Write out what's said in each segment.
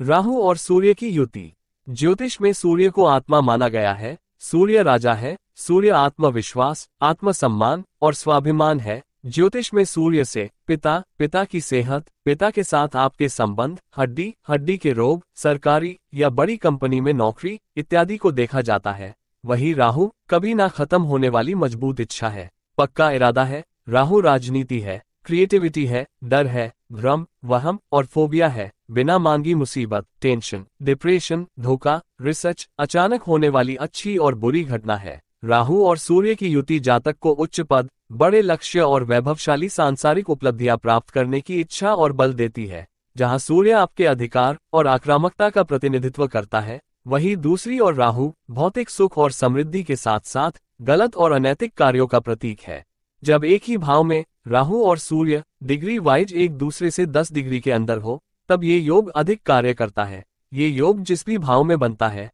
राहु और सूर्य की युति ज्योतिष में सूर्य को आत्मा माना गया है सूर्य राजा है सूर्य आत्मविश्वास आत्मसम्मान और स्वाभिमान है ज्योतिष में सूर्य से पिता पिता की सेहत पिता के साथ आपके संबंध हड्डी हड्डी के रोग सरकारी या बड़ी कंपनी में नौकरी इत्यादि को देखा जाता है वही राहु कभी ना खत्म होने वाली मजबूत इच्छा है पक्का इरादा है राहु राजनीति है क्रिएटिविटी है डर है भ्रम वहम और फोबिया है बिना मांगी मुसीबत टेंशन डिप्रेशन धोखा रिसर्च अचानक होने वाली अच्छी और बुरी घटना है राहु और सूर्य की युति जातक को उच्च पद बड़े लक्ष्य और वैभवशाली सांसारिक उपलब्धियां प्राप्त करने की इच्छा और बल देती है जहां सूर्य आपके अधिकार और आक्रामकता का प्रतिनिधित्व करता है वहीं दूसरी और राहु भौतिक सुख और समृद्धि के साथ साथ गलत और अनैतिक कार्यों का प्रतीक है जब एक ही भाव में राहु और सूर्य डिग्री वाइज एक दूसरे से 10 डिग्री के अंदर हो तब ये योग अधिक कार्य करता है ये योग जिस भी भाव में बनता है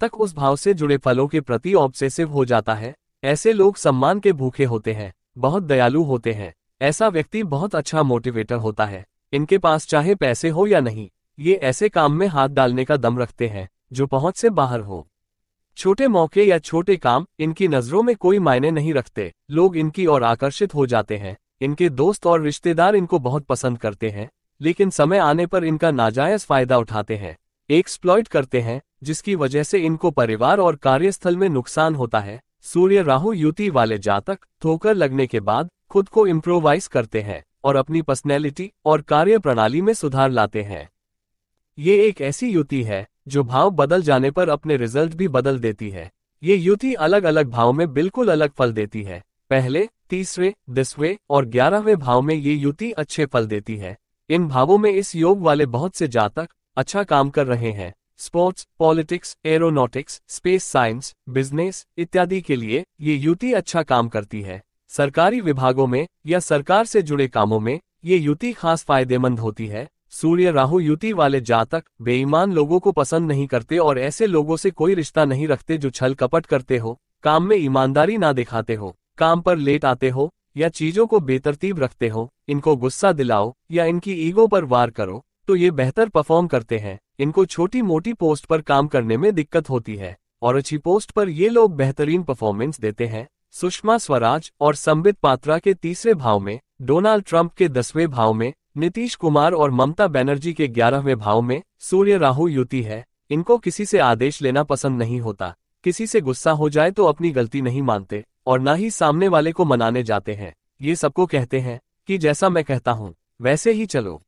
तक उस भाव से जुड़े फलों के प्रति ऑब्सेसिव हो जाता है ऐसे लोग सम्मान के भूखे होते हैं बहुत दयालु होते हैं ऐसा व्यक्ति बहुत अच्छा मोटिवेटर होता है इनके पास चाहे पैसे हो या नहीं ये ऐसे काम में हाथ डालने का दम रखते हैं जो पहुंच से बाहर हो छोटे मौके या छोटे काम इनकी नजरों में कोई मायने नहीं रखते लोग इनकी ओर आकर्षित हो जाते हैं इनके दोस्त और रिश्तेदार इनको बहुत पसंद करते हैं लेकिन समय आने पर इनका नाजायज फायदा उठाते हैं एक्सप्लॉयट करते हैं जिसकी वजह से इनको परिवार और कार्यस्थल में नुकसान होता है सूर्य राहु युति वाले जातक ठोकर लगने के बाद खुद को इम्प्रोवाइज करते हैं और अपनी पर्सनैलिटी और कार्य प्रणाली में सुधार लाते हैं ये एक ऐसी युति है जो भाव बदल जाने पर अपने रिजल्ट भी बदल देती है ये युति अलग अलग भाव में बिल्कुल अलग फल देती है पहले तीसरे दसवें और ग्यारहवें भाव में ये युति अच्छे फल देती है इन भावों में इस योग वाले बहुत से जातक अच्छा काम कर रहे हैं sports politics aeronautics space science business इत्यादि के लिए ये युति अच्छा काम करती है सरकारी विभागों में या सरकार से जुड़े कामों में ये युति खास फायदेमंद होती है सूर्य राहु युति वाले जातक बेईमान लोगों को पसंद नहीं करते और ऐसे लोगों से कोई रिश्ता नहीं रखते जो छल कपट करते हो काम में ईमानदारी ना दिखाते हो काम पर लेट आते हो या चीजों को बेतरतीब रखते हो इनको गुस्सा दिलाओ या इनकी ईगो पर वार करो तो ये बेहतर परफॉर्म करते हैं इनको छोटी मोटी पोस्ट पर काम करने में दिक्कत होती है और अच्छी पोस्ट पर ये लोग बेहतरीन परफॉर्मेंस देते हैं सुषमा स्वराज और संबित पात्रा के तीसरे भाव में डोनाल्ड ट्रंप के दसवें भाव में नीतीश कुमार और ममता बनर्जी के ग्यारहवें भाव में सूर्य राहु युति है इनको किसी से आदेश लेना पसंद नहीं होता किसी से गुस्सा हो जाए तो अपनी गलती नहीं मानते और न ही सामने वाले को मनाने जाते हैं ये सबको कहते हैं कि जैसा मैं कहता हूं वैसे ही चलो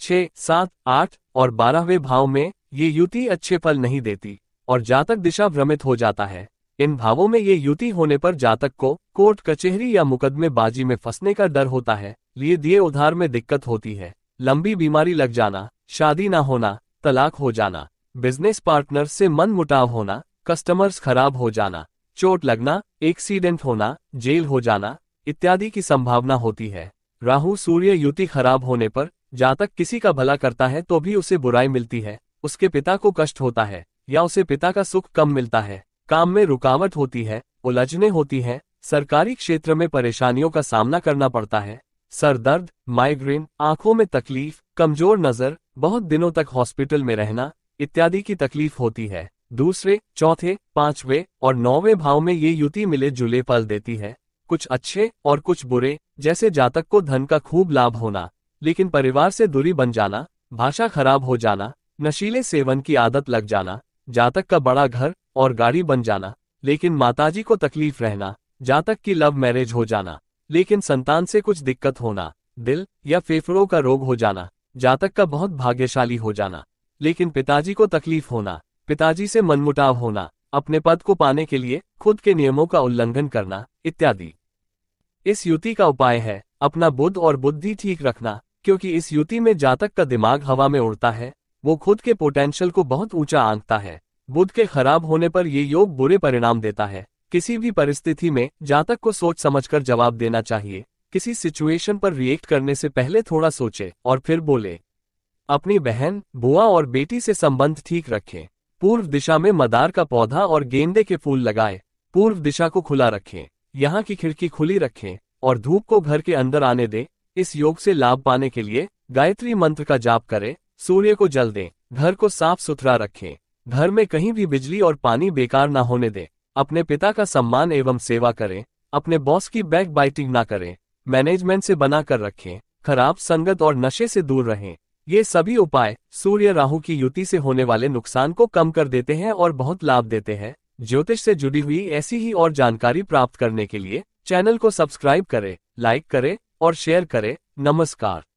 छह सात आठ और बारहवें भाव में ये युति अच्छे फल नहीं देती और जातक दिशा भ्रमित हो जाता है इन भावों में ये युति होने पर जातक को कोर्ट कचहरी या मुकदमे बाजी में फंसने का डर होता है लिए दिए उधार में दिक्कत होती है लंबी बीमारी लग जाना शादी ना होना तलाक हो जाना बिजनेस पार्टनर से मन मुटाव होना कस्टमर्स खराब हो जाना चोट लगना एक्सीडेंट होना जेल हो जाना इत्यादि की संभावना होती है राहु सूर्य युति खराब होने पर जातक किसी का भला करता है तो भी उसे बुराई मिलती है उसके पिता को कष्ट होता है या उसे पिता का सुख कम मिलता है काम में रुकावट होती है उलझने होती हैं सरकारी क्षेत्र में परेशानियों का सामना करना पड़ता है सर दर्द माइग्रेन आंखों में तकलीफ कमजोर नजर बहुत दिनों तक हॉस्पिटल में रहना इत्यादि की तकलीफ होती है दूसरे चौथे पांचवें और नौवें भाव में ये युति मिले जुले फल देती है कुछ अच्छे और कुछ बुरे जैसे जातक को धन का खूब लाभ होना लेकिन परिवार से दूरी बन जाना भाषा खराब हो जाना नशीले सेवन की आदत लग जाना जातक का बड़ा घर और गाड़ी बन जाना लेकिन माताजी को तकलीफ रहना जातक की लव मैरिज हो जाना लेकिन संतान से कुछ दिक्कत होना दिल या फेफड़ों का रोग हो जाना जातक का बहुत भाग्यशाली हो जाना लेकिन पिताजी को तकलीफ होना पिताजी से मनमुटाव होना अपने पद को पाने के लिए खुद के नियमों का उल्लंघन करना इत्यादि इस युति का उपाय है अपना बुद्ध और बुद्धि ठीक रखना क्योंकि इस युति में जातक का दिमाग हवा में उड़ता है वो खुद के पोटेंशियल को बहुत ऊंचा आंकता है बुद्ध के खराब होने पर ये योग बुरे परिणाम देता है किसी भी परिस्थिति में जातक को सोच समझकर जवाब देना चाहिए किसी सिचुएशन पर रिएक्ट करने से पहले थोड़ा सोचे और फिर बोले अपनी बहन बुआ और बेटी से संबंध ठीक रखें पूर्व दिशा में मदार का पौधा और गेंदे के फूल लगाएं। पूर्व दिशा को खुला रखें यहाँ की खिड़की खुली रखें और धूप को घर के अंदर आने दें इस योग से लाभ पाने के लिए गायत्री मंत्र का जाप करें सूर्य को जल दें घर को साफ सुथरा रखें घर में कहीं भी बिजली और पानी बेकार ना होने दें अपने पिता का सम्मान एवं सेवा करें अपने बॉस की बैक बाइटिंग ना करें मैनेजमेंट से बना कर रखें खराब संगत और नशे से दूर रहें ये सभी उपाय सूर्य राहु की युति से होने वाले नुकसान को कम कर देते हैं और बहुत लाभ देते हैं ज्योतिष से जुड़ी हुई ऐसी ही और जानकारी प्राप्त करने के लिए चैनल को सब्सक्राइब करें लाइक करें और शेयर करें नमस्कार